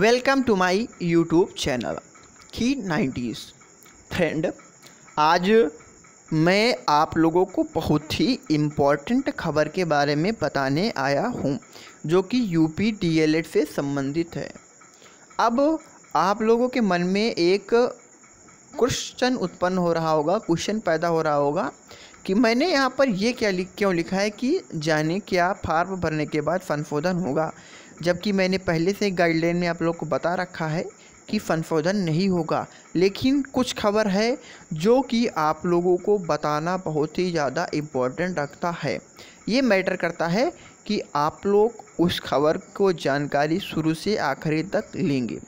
Welcome to my YouTube channel की nineties friend आज मैं आप लोगों को बहुत ही इम्पॉर्टेंट खबर के बारे में बताने आया हूँ जो कि यूपी डीएलएड से संबंधित है अब आप लोगों के मन में एक क्वेश्चन उत्पन्न हो रहा होगा क्वेश्चन पैदा हो रहा होगा कि मैंने यहाँ पर ये क्या लिख क्यों लिखा है कि जाने क्या फार्म भरने के बाद संशोधन होगा जबकि मैंने पहले से गाइडलाइन में आप लोग को बता रखा है कि संशोधन नहीं होगा लेकिन कुछ खबर है जो कि आप लोगों को बताना बहुत ही ज़्यादा इम्पोर्टेंट रखता है ये मैटर करता है कि आप लोग उस खबर को जानकारी शुरू से आखिरी तक लेंगे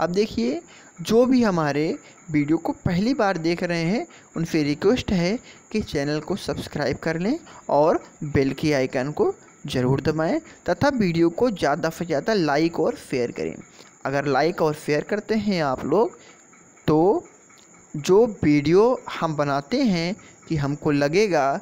अब देखिए जो भी हमारे वीडियो को पहली बार देख रहे हैं उनसे रिक्वेस्ट है कि चैनल को सब्सक्राइब कर लें और बेल के आइकन को ज़रूर हम्म। दबाएं तथा वीडियो को ज़्यादा से ज़्यादा लाइक और शेयर करें अगर लाइक और शेयर करते हैं आप लोग तो जो वीडियो हम बनाते हैं कि हमको लगेगा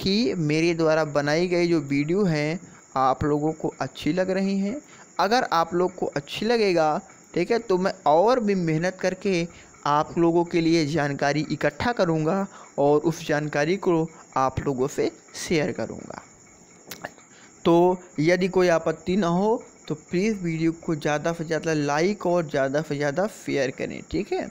कि मेरे द्वारा बनाई गई जो वीडियो हैं आप लोगों को अच्छी लग रही हैं अगर आप लोग को अच्छी लगेगा ठीक है तो मैं और भी मेहनत करके आप लोगों के लिए जानकारी इकट्ठा करूँगा और उस जानकारी को आप लोगों से शेयर करूँगा तो यदि कोई आपत्ति ना हो तो प्लीज़ वीडियो को ज़्यादा से ज़्यादा लाइक और ज़्यादा से ज़्यादा शेयर करें ठीक है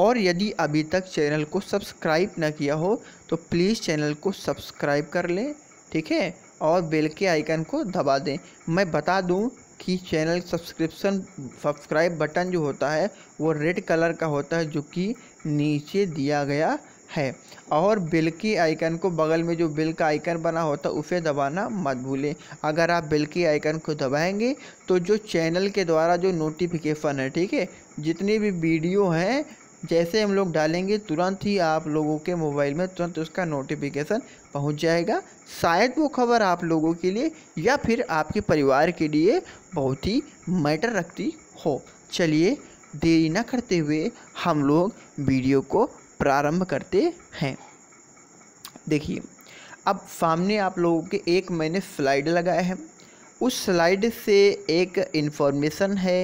और यदि अभी तक चैनल को सब्सक्राइब ना किया हो तो प्लीज़ चैनल को सब्सक्राइब कर लें ठीक है और बेल के आइकन को दबा दें मैं बता दूं कि चैनल सब्सक्रिप्शन सब्सक्राइब बटन जो होता है वो रेड कलर का होता है जो कि नीचे दिया गया है और बिल की आइकन को बगल में जो बिल का आइकन बना होता है उसे दबाना मत भूलें अगर आप बिल की आइकन को दबाएंगे तो जो चैनल के द्वारा जो नोटिफिकेशन है ठीक है जितनी भी वीडियो हैं जैसे हम लोग डालेंगे तुरंत ही आप लोगों के मोबाइल में तुरंत उसका नोटिफिकेशन पहुंच जाएगा शायद वो खबर आप लोगों के लिए या फिर आपके परिवार के लिए बहुत ही मैटर रखती हो चलिए देरी ना करते हुए हम लोग वीडियो को प्रारंभ करते हैं देखिए अब सामने आप लोगों के एक मैंने स्लाइड लगाया है उस स्लाइड से एक इन्फॉर्मेशन है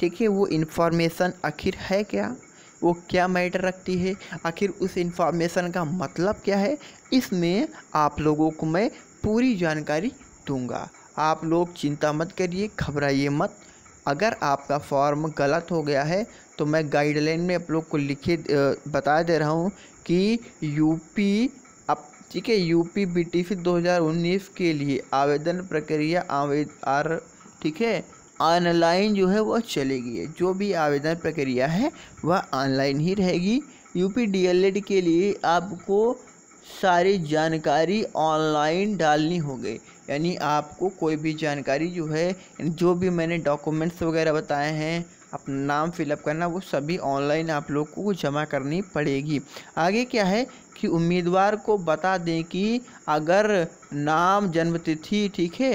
ठीक है वो इन्फॉर्मेशन आखिर है क्या वो क्या मैटर रखती है आखिर उस इन्फॉर्मेशन का मतलब क्या है इसमें आप लोगों को मैं पूरी जानकारी दूंगा आप लोग चिंता मत करिए घबराइए मत अगर आपका फॉर्म गलत हो गया है तो मैं गाइडलाइन में आप लोग को लिखे बता दे रहा हूँ कि यूपी अब ठीक है यूपी बी टी सी दो के लिए आवेदन प्रक्रिया आवेद आर ठीक है ऑनलाइन जो है वह चलेगी जो भी आवेदन प्रक्रिया है वह ऑनलाइन ही रहेगी यूपी डीएलएड के लिए आपको सारी जानकारी ऑनलाइन डालनी होगी यानी आपको कोई भी जानकारी जो है जो भी मैंने डॉक्यूमेंट्स वगैरह बताए हैं अपना नाम फिलअप करना वो सभी ऑनलाइन आप लोग को जमा करनी पड़ेगी आगे क्या है कि उम्मीदवार को बता दें कि अगर नाम जन्मतिथि ठीक है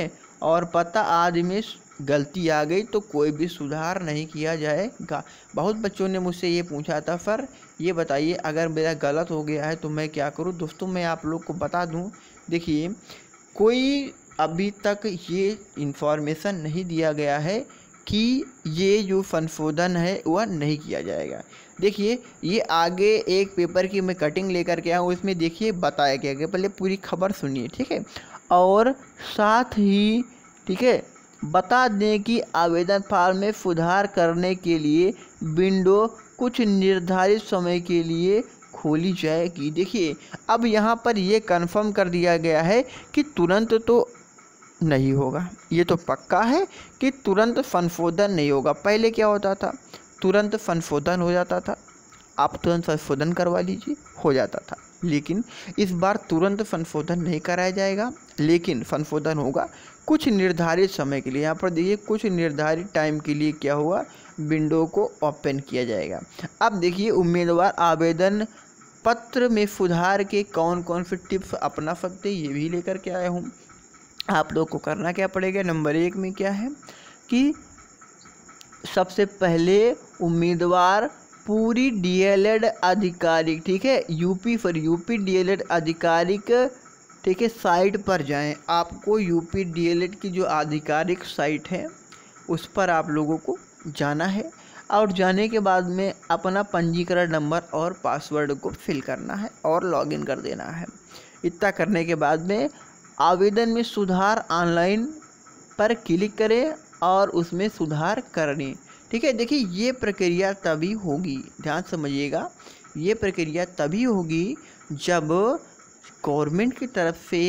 और पता आदि में गलती आ गई तो कोई भी सुधार नहीं किया जाएगा बहुत बच्चों ने मुझसे ये पूछा था सर ये बताइए अगर मेरा गलत हो गया है तो मैं क्या करूँ दोस्तों मैं आप लोग को बता दूँ देखिए कोई अभी तक ये इन्फॉर्मेशन नहीं दिया गया है कि ये जो संशोधन है वह नहीं किया जाएगा देखिए ये आगे एक पेपर की मैं कटिंग लेकर के आऊँ उसमें देखिए बताया गया पहले पूरी खबर सुनिए ठीक है और साथ ही ठीक है बता दें कि आवेदन फार्म में सुधार करने के लिए विंडो कुछ निर्धारित समय के लिए खोली जाएगी देखिए अब यहाँ पर ये कंफर्म कर दिया गया है कि तुरंत तो नहीं होगा ये तो पक्का है कि तुरंत संशोधन नहीं होगा पहले क्या होता था तुरंत संशोधन हो जाता था आप तुरंत संशोधन करवा लीजिए हो जाता था लेकिन इस बार तुरंत संशोधन नहीं कराया जाएगा लेकिन संशोधन होगा कुछ निर्धारित समय के लिए यहाँ पर देखिए कुछ निर्धारित टाइम के लिए क्या हुआ विंडो को ओपन किया जाएगा अब देखिए उम्मीदवार आवेदन पत्र में सुधार के कौन कौन से टिप्स अपना सकते ये भी लेकर के आया हूँ आप लोग को करना क्या पड़ेगा नंबर एक में क्या है कि सबसे पहले उम्मीदवार पूरी डीएलएड आधिकारिक ठीक है यूपी फॉर यूपी डीएलएड आधिकारिक ठीक है साइट पर जाएं आपको U P D L ed की जो आधिकारिक साइट है उस पर आप लोगों को जाना है और जाने के बाद में अपना पंजीकरण नंबर और पासवर्ड को फिल करना है और लॉगिन कर देना है इतना करने के बाद में आवेदन में सुधार ऑनलाइन पर क्लिक करें और उसमें सुधार करें ठीक है देखिए ये प्रक्रिया तभी होगी ध्यान समझिएगा ये प्रक्रिया तभी होगी जब गवर्नमेंट की तरफ से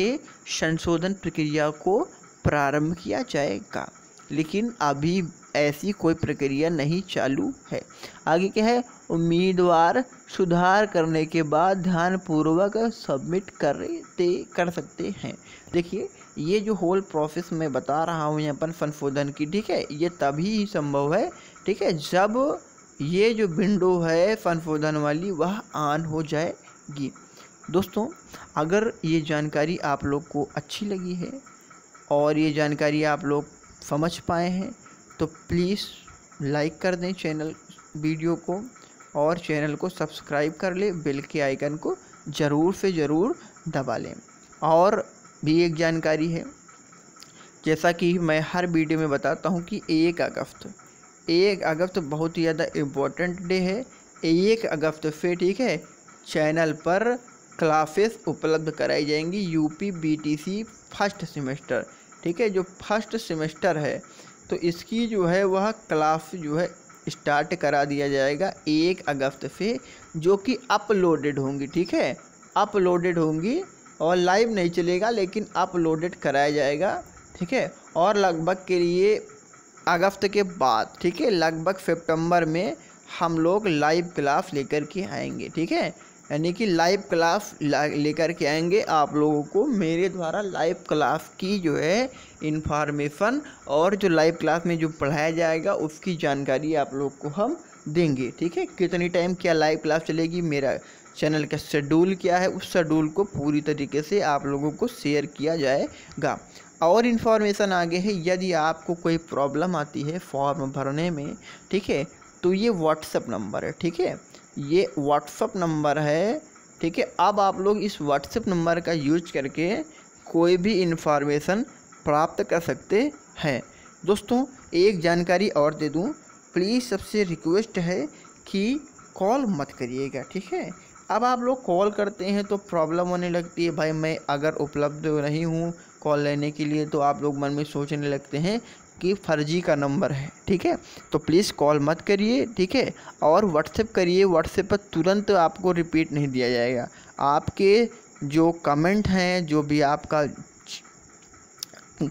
संशोधन प्रक्रिया को प्रारंभ किया जाएगा लेकिन अभी ऐसी कोई प्रक्रिया नहीं चालू है आगे क्या है उम्मीदवार सुधार करने के बाद ध्यानपूर्वक सबमिट करते कर सकते हैं देखिए ये जो होल प्रोसेस मैं बता रहा हूँ यहाँ पर संशोधन की ठीक है ये तभी ही संभव है ठीक है जब ये जो विंडो है संशोधन वाली वह ऑन हो जाएगी दोस्तों अगर ये जानकारी आप लोग को अच्छी लगी है और ये जानकारी आप लोग समझ पाए हैं तो प्लीज़ लाइक कर दें चैनल वीडियो को और चैनल को सब्सक्राइब कर लें बेल के आइकन को ज़रूर से ज़रूर दबा लें और भी एक जानकारी है जैसा कि मैं हर वीडियो में बताता हूँ कि एक अगस्त एक अगस्त बहुत ही ज़्यादा इम्पोर्टेंट डे है एक अगस्त से ठीक है चैनल पर क्लासेस उपलब्ध कराई जाएंगी यूपी बीटीसी फर्स्ट सेमेस्टर ठीक है जो फर्स्ट सेमेस्टर है तो इसकी जो है वह क्लास जो है स्टार्ट करा दिया जाएगा एक अगस्त से जो कि अपलोडेड होंगी ठीक है अपलोडेड होंगी और लाइव नहीं चलेगा लेकिन अपलोडेड कराया जाएगा ठीक है और लगभग के लिए अगस्त के बाद ठीक है लगभग सितंबर में हम लोग लाइव क्लास लेकर के आएंगे ठीक है यानी कि लाइव क्लास लेकर के आएंगे आप लोगों को मेरे द्वारा लाइव क्लास की जो है इन्फॉर्मेशन और जो लाइव क्लास में जो पढ़ाया जाएगा उसकी जानकारी आप लोग को हम देंगे ठीक है कितनी टाइम क्या लाइव क्लास चलेगी मेरा चैनल का शेड्यूल क्या है उस शेड्यूल को पूरी तरीके से आप लोगों को शेयर किया जाएगा और इन्फॉर्मेशन आगे है यदि आपको कोई प्रॉब्लम आती है फॉर्म भरने में ठीक है तो ये व्हाट्सअप नंबर है ठीक है ये व्हाट्सअप नंबर है ठीक है अब आप लोग इस व्हाट्सएप नंबर का यूज करके कोई भी इन्फॉर्मेशन प्राप्त कर सकते हैं दोस्तों एक जानकारी और दे दूं प्लीज़ सबसे रिक्वेस्ट है कि कॉल मत करिएगा ठीक है अब आप लोग कॉल करते हैं तो प्रॉब्लम होने लगती है भाई मैं अगर उपलब्ध नहीं हूँ कॉल लेने के लिए तो आप लोग मन में सोचने लगते हैं आपकी फर्जी का नंबर है ठीक है तो प्लीज़ कॉल मत करिए ठीक है और व्हाट्सएप करिए व्हाट्सएप पर तुरंत आपको रिपीट नहीं दिया जाएगा आपके जो कमेंट हैं जो भी आपका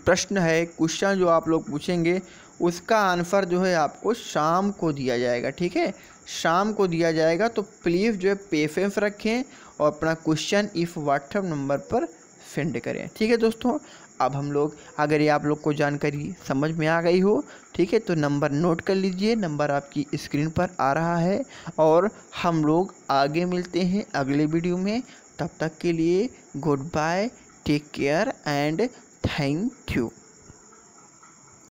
प्रश्न है क्वेश्चन जो आप लोग पूछेंगे उसका आंसर जो है आपको शाम को दिया जाएगा ठीक है शाम को दिया जाएगा तो प्लीज़ जो है पेशेंस रखें और अपना क्वेश्चन इस व्हाट्सएप नंबर पर सेंड करें ठीक है दोस्तों अब हम लोग अगर ये आप लोग को जानकारी समझ में आ गई हो ठीक है तो नंबर नोट कर लीजिए नंबर आपकी स्क्रीन पर आ रहा है और हम लोग आगे मिलते हैं अगले वीडियो में तब तक के लिए good bye take care and thank you